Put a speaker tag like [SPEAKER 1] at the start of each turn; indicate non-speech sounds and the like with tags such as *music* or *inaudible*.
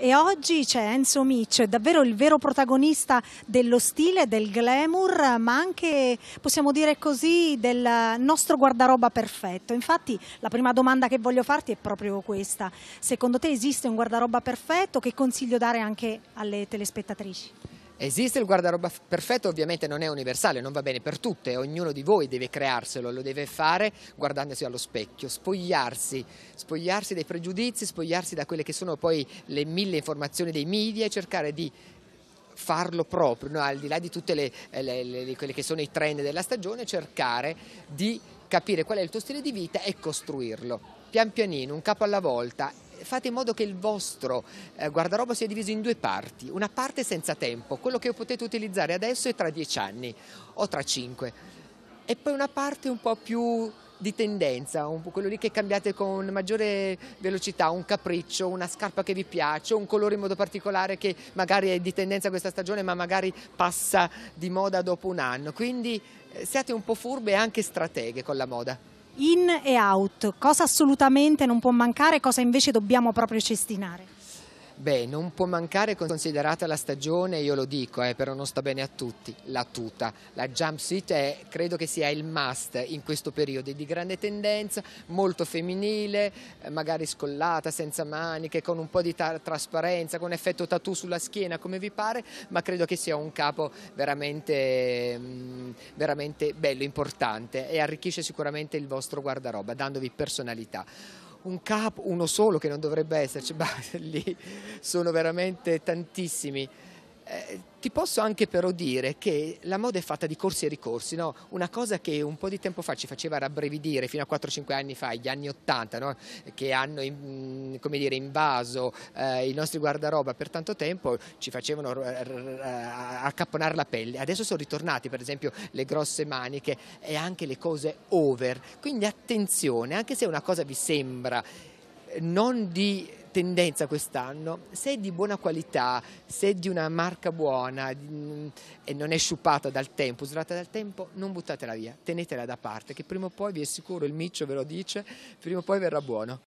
[SPEAKER 1] E oggi c'è Enzo Miccio, davvero il vero protagonista dello stile, del glamour, ma anche, possiamo dire così, del nostro guardaroba perfetto. Infatti la prima domanda che voglio farti è proprio questa. Secondo te esiste un guardaroba perfetto? Che consiglio dare anche alle telespettatrici?
[SPEAKER 2] Esiste il guardaroba perfetto, ovviamente non è universale, non va bene per tutte, ognuno di voi deve crearselo, lo deve fare guardandosi allo specchio, spogliarsi, spogliarsi dai pregiudizi, spogliarsi da quelle che sono poi le mille informazioni dei media e cercare di farlo proprio, no? al di là di tutte eh, le, le, le, quelle che sono i trend della stagione, cercare di capire qual è il tuo stile di vita e costruirlo pian pianino, un capo alla volta fate in modo che il vostro eh, guardaroba sia diviso in due parti, una parte senza tempo, quello che potete utilizzare adesso e tra dieci anni o tra cinque, e poi una parte un po' più di tendenza, un po' quello lì che cambiate con maggiore velocità, un capriccio, una scarpa che vi piace, un colore in modo particolare che magari è di tendenza questa stagione ma magari passa di moda dopo un anno. Quindi eh, siate un po' furbe e anche strateghe con la moda
[SPEAKER 1] in e out, cosa assolutamente non può mancare, cosa invece dobbiamo proprio cestinare?
[SPEAKER 2] Beh, non può mancare considerata la stagione, io lo dico, eh, però non sta bene a tutti, la tuta. La jumpsuit è, credo che sia il must in questo periodo, è di grande tendenza, molto femminile, eh, magari scollata, senza maniche, con un po' di trasparenza, con effetto tattoo sulla schiena, come vi pare, ma credo che sia un capo veramente, mm, veramente bello, importante e arricchisce sicuramente il vostro guardaroba, dandovi personalità un capo, uno solo che non dovrebbe esserci, *laughs* ma lì sono veramente tantissimi. Eh, ti posso anche però dire che la moda è fatta di corsi e ricorsi, no? una cosa che un po' di tempo fa ci faceva rabbrividire fino a 4-5 anni fa, gli anni 80, no? che hanno in, dire, invaso eh, i nostri guardaroba per tanto tempo, ci facevano accapponare la pelle, adesso sono ritornati per esempio le grosse maniche e anche le cose over, quindi attenzione, anche se una cosa vi sembra eh, non di tendenza quest'anno, se è di buona qualità, se è di una marca buona mm, e non è sciupata dal tempo, usurata dal tempo, non buttatela via, tenetela da parte, che prima o poi vi assicuro, il miccio ve lo dice, prima o poi verrà buono.